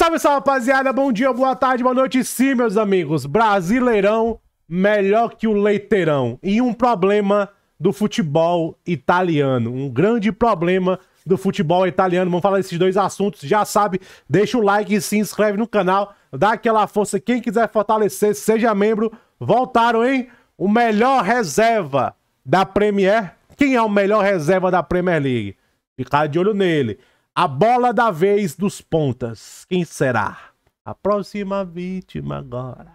Salve, salve, rapaziada. Bom dia, boa tarde, boa noite. Sim, meus amigos. Brasileirão melhor que o leiteirão. E um problema do futebol italiano. Um grande problema do futebol italiano. Vamos falar desses dois assuntos. Já sabe, deixa o like e se inscreve no canal. Dá aquela força. Quem quiser fortalecer, seja membro. Voltaram, hein? O melhor reserva da Premier. Quem é o melhor reserva da Premier League? Ficar de olho nele. A bola da vez dos pontas. Quem será? A próxima vítima agora.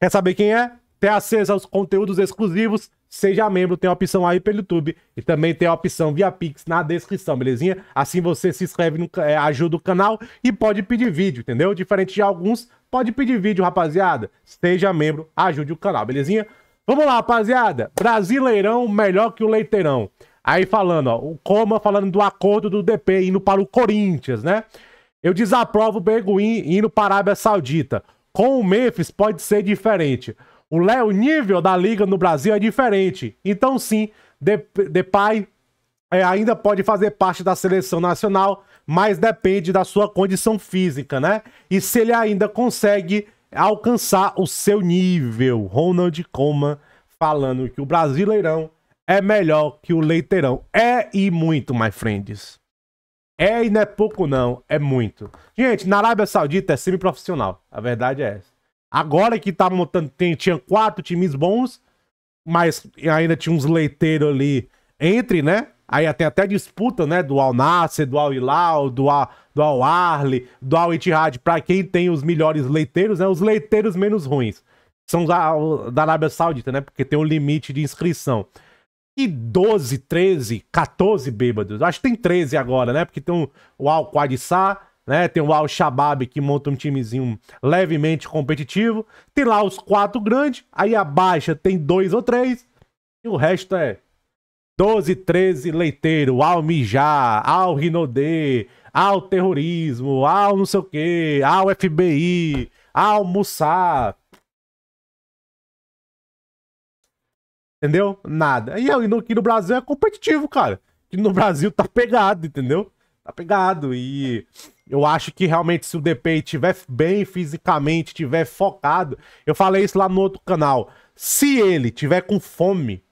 Quer saber quem é? Ter acesso aos conteúdos exclusivos? Seja membro, tem a opção aí pelo YouTube e também tem a opção via Pix na descrição, belezinha? Assim você se inscreve, no, é, ajuda o canal e pode pedir vídeo, entendeu? Diferente de alguns, pode pedir vídeo, rapaziada. Seja membro, ajude o canal, belezinha? Vamos lá, rapaziada. Brasileirão melhor que o leiteirão. Aí falando, ó, o Coma falando do acordo do DP indo para o Corinthians, né? Eu desaprovo o Berguin indo para a Arábia Saudita. Com o Memphis pode ser diferente. O Léo nível da liga no Brasil é diferente. Então sim, Depay é, ainda pode fazer parte da seleção nacional, mas depende da sua condição física, né? E se ele ainda consegue alcançar o seu nível. Ronald Coma falando que o Brasileirão é melhor que o leiteirão. É e muito, my friends. É e não é pouco, não. É muito. Gente, na Arábia Saudita é semi-profissional. A verdade é essa. Agora que tá montando, tem, tinha quatro times bons, mas ainda tinha uns leiteiros ali entre, né? Aí tem até disputa, né? Do Al Nasser, do Al Hilal, do Al, do Al Arli, do Al Ittihad, para quem tem os melhores leiteiros, né? Os leiteiros menos ruins. São da Arábia Saudita, né? Porque tem um limite de inscrição e 12, 13, 14 bêbados. Acho que tem 13 agora, né? Porque tem o Al Quadissá, né? Tem o Al Shabab que monta um timezinho levemente competitivo. Tem lá os quatro grandes, aí a baixa tem dois ou três. E o resto é 12, 13 leiteiro, Al Mijá, Al Rinodê, Al Terrorismo, Al não sei o quê, Al FBI, Al Mussar. Entendeu? Nada. E aqui no Brasil é competitivo, cara. Aqui no Brasil tá pegado, entendeu? Tá pegado. E eu acho que realmente se o DP estiver bem fisicamente, estiver focado. Eu falei isso lá no outro canal. Se ele tiver com fome,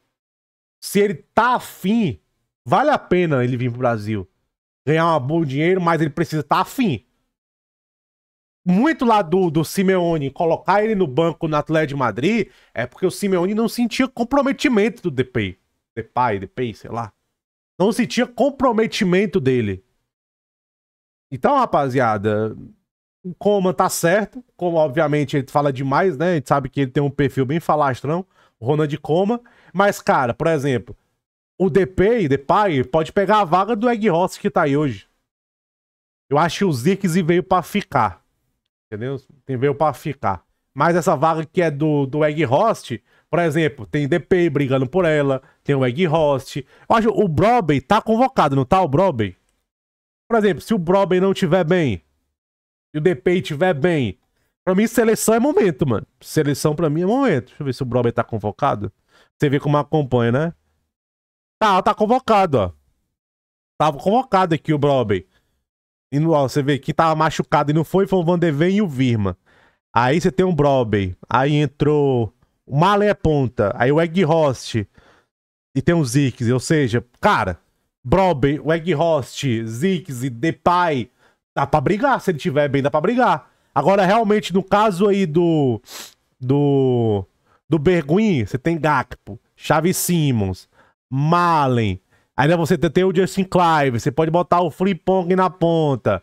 se ele tá afim, vale a pena ele vir pro Brasil. Ganhar um bom dinheiro, mas ele precisa estar tá afim muito lá do, do Simeone colocar ele no banco no Atlético de Madrid é porque o Simeone não sentia comprometimento do Depay. Depay, Depay, sei lá. Não sentia comprometimento dele. Então, rapaziada, o Coman tá certo. Como, obviamente, ele fala demais, né? A gente sabe que ele tem um perfil bem falastrão, o Ronald Coman. Mas, cara, por exemplo, o Depay, Depay pode pegar a vaga do Egg Ross que tá aí hoje. Eu acho que o Zirkzee veio para ficar. Entendeu? Tem veio para ficar. Mas essa vaga que é do, do Egg Host, por exemplo, tem DP brigando por ela, tem o Egg Host. Eu acho o Brobey tá convocado, não tá o Brobey? Por exemplo, se o Brobey não tiver bem, e o DP tiver bem, pra mim seleção é momento, mano. Seleção pra mim é momento. Deixa eu ver se o Brobey tá convocado. Você vê como acompanha, né? Tá, tá convocado, ó. Tava convocado aqui o Brobey. E no, ó, você vê que tava machucado e não foi, foi o Van e o Virma. Aí você tem o Brobey. Aí entrou o Malé é Ponta. Aí o Egg Host. E tem o Ziggs. Ou seja, cara, Brobey, o Egg Host, Ziggs e Depay. Dá pra brigar. Se ele tiver bem, dá pra brigar. Agora, realmente, no caso aí do. Do. Do Berguin, você tem Gakpo, Chave Simmons, Malen, Ainda você tem o Justin Clive, você pode botar o Flipong na ponta.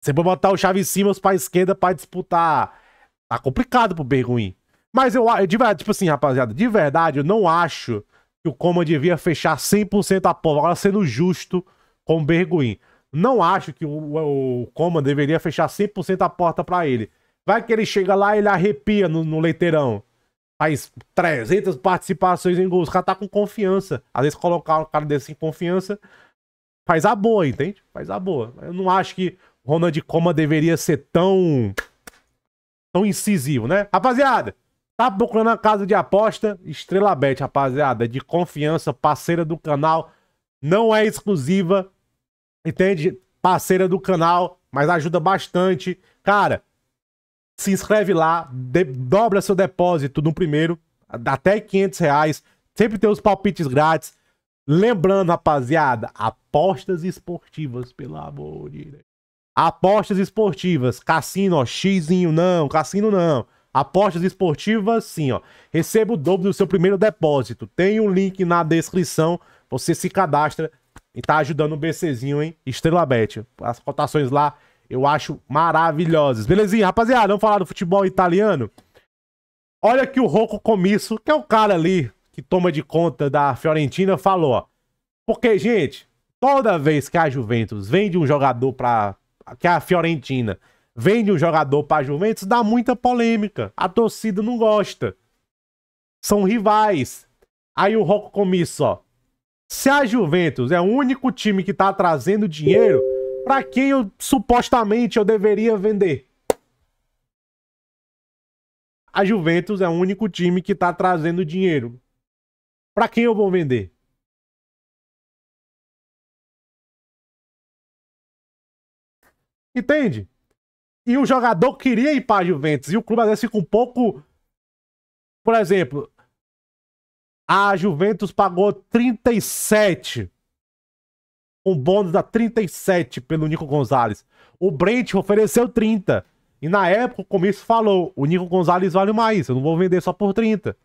Você pode botar o Chave Simmons pra esquerda pra disputar. Tá complicado pro Berguin. Mas eu, de verdade, tipo assim, rapaziada, de verdade, eu não acho que o Coman devia fechar 100% a porta, agora sendo justo com o Berguin. Não acho que o, o, o Coman deveria fechar 100% a porta para ele. Vai que ele chega lá e ele arrepia no, no leiteirão faz 300 participações em gols. O cara tá com confiança. Às vezes colocar um cara desse em confiança faz a boa, entende? Faz a boa. Eu não acho que Ronald Coma deveria ser tão tão incisivo, né? Rapaziada, tá procurando a casa de aposta? Estrela Bet, rapaziada, de confiança, parceira do canal, não é exclusiva, entende? Parceira do canal, mas ajuda bastante. Cara, se inscreve lá, de, dobra seu depósito no primeiro, até 500 reais. Sempre tem os palpites grátis. Lembrando, rapaziada, apostas esportivas, pelo amor de Deus. Apostas esportivas, cassino, ó, xizinho, não, cassino não. Apostas esportivas, sim, ó. Receba o dobro do seu primeiro depósito. Tem o um link na descrição, você se cadastra e tá ajudando o BCzinho, hein? Estrela Bet. As cotações lá eu acho maravilhosas. Belezinha, rapaziada, vamos falar do futebol italiano? Olha que o Rocco Comisso, que é o cara ali que toma de conta da Fiorentina, falou. Ó, porque, gente, toda vez que a Juventus vende um jogador para que a Fiorentina vende um jogador para a Juventus, dá muita polêmica. A torcida não gosta. São rivais. Aí o Rocco Comisso, ó. Se a Juventus é o único time que tá trazendo dinheiro, para quem eu supostamente eu deveria vender. A Juventus é o único time que tá trazendo dinheiro. Para quem eu vou vender? Entende? E o jogador queria ir para a Juventus. E o clube às com um pouco. Por exemplo, a Juventus pagou 37 um bônus a 37 pelo Nico Gonzalez. O Brent ofereceu 30. E na época o começo falou: o Nico Gonzalez vale mais, eu não vou vender só por 30.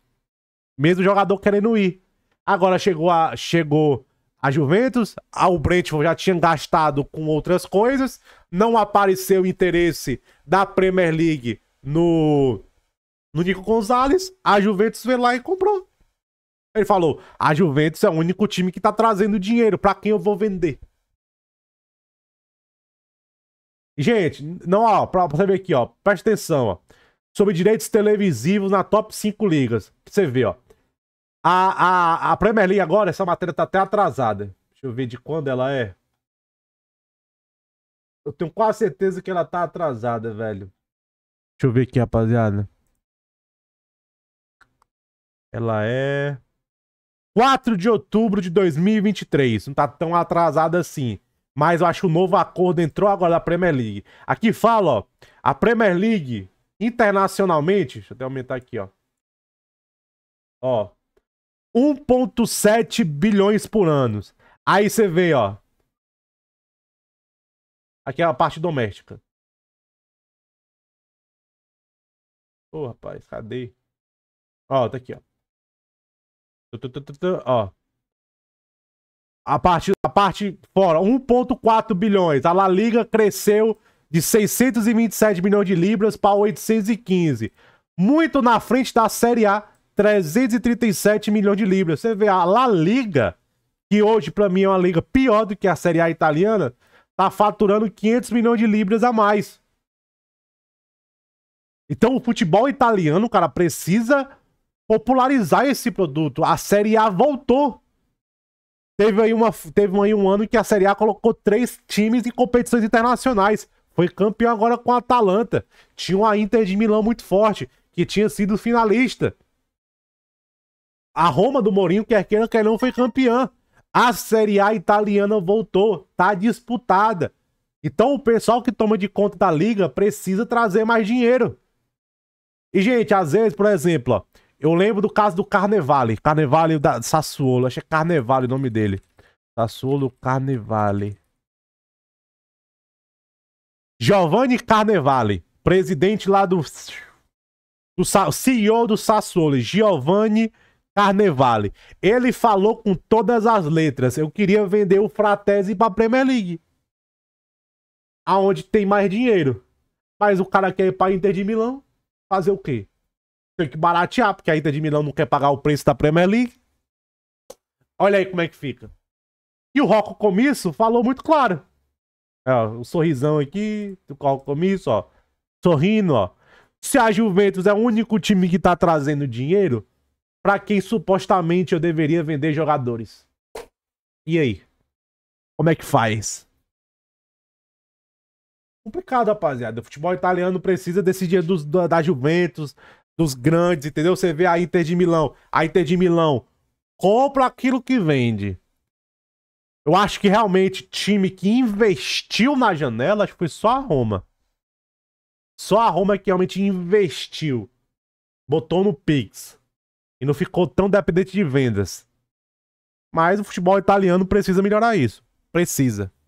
Mesmo o jogador querendo ir. Agora chegou a, chegou a Juventus, a, o Brent já tinha gastado com outras coisas, não apareceu interesse da Premier League no, no Nico Gonzalez, a Juventus veio lá e comprou. Ele falou: a Juventus é o único time que tá trazendo dinheiro. Pra quem eu vou vender? Gente, não, ó, pra você ver aqui, ó. Presta atenção, ó. Sobre direitos televisivos na top 5 ligas. Você vê, ó. A, a, a Premier League agora, essa matéria tá até atrasada. Deixa eu ver de quando ela é. Eu tenho quase certeza que ela tá atrasada, velho. Deixa eu ver aqui, rapaziada. Ela é. 4 de outubro de 2023. Não tá tão atrasado assim. Mas eu acho que o novo acordo entrou agora da Premier League. Aqui fala, ó. A Premier League internacionalmente. Deixa eu até aumentar aqui, ó. Ó. 1,7 bilhões por ano. Aí você vê, ó. Aqui é a parte doméstica. Ô, oh, rapaz, cadê? Ó, tá aqui, ó. Ó. A parte, a parte fora, 1,4 bilhões. A La Liga cresceu de 627 milhões de libras para 815. Muito na frente da Série A, 337 milhões de libras. Você vê a La Liga, que hoje para mim é uma liga pior do que a Série A italiana, tá faturando 500 milhões de libras a mais. Então o futebol italiano, cara, precisa popularizar esse produto. A Série A voltou. Teve aí, uma, teve aí um ano que a Série A colocou três times em competições internacionais. Foi campeão agora com a Atalanta. Tinha uma Inter de Milão muito forte, que tinha sido finalista. A Roma do Mourinho, quer queira, quer não, foi campeã. A Série A italiana voltou, tá disputada. Então o pessoal que toma de conta da liga precisa trazer mais dinheiro. E, gente, às vezes, por exemplo, ó, eu lembro do caso do Carnevale. Carnevale da Sassuolo. Acho é Carnevale o nome dele. Sassuolo Carnevale. Giovanni Carnevale. Presidente lá do... do CEO do Sassuolo. Giovanni Carnevale. Ele falou com todas as letras. Eu queria vender o Fratese pra Premier League. Aonde tem mais dinheiro. Mas o cara quer ir pra Inter de Milão. Fazer o quê? Tem que baratear, porque a Inter de Milão não quer pagar o preço da Premier League. Olha aí como é que fica. E o Rocco Comisso falou muito claro. É, ó, o sorrisão aqui do Rocco Comisso, ó. Sorrindo, ó. Se a Juventus é o único time que tá trazendo dinheiro, para quem supostamente eu deveria vender jogadores? E aí? Como é que faz? Complicado, rapaziada. O futebol italiano precisa desse dos, da, da Juventus, dos grandes, entendeu? Você vê a Inter de Milão. A Inter de Milão compra aquilo que vende. Eu acho que realmente time que investiu na janela acho que foi só a Roma. Só a Roma que realmente investiu. Botou no Pix. E não ficou tão dependente de vendas. Mas o futebol italiano precisa melhorar isso. Precisa.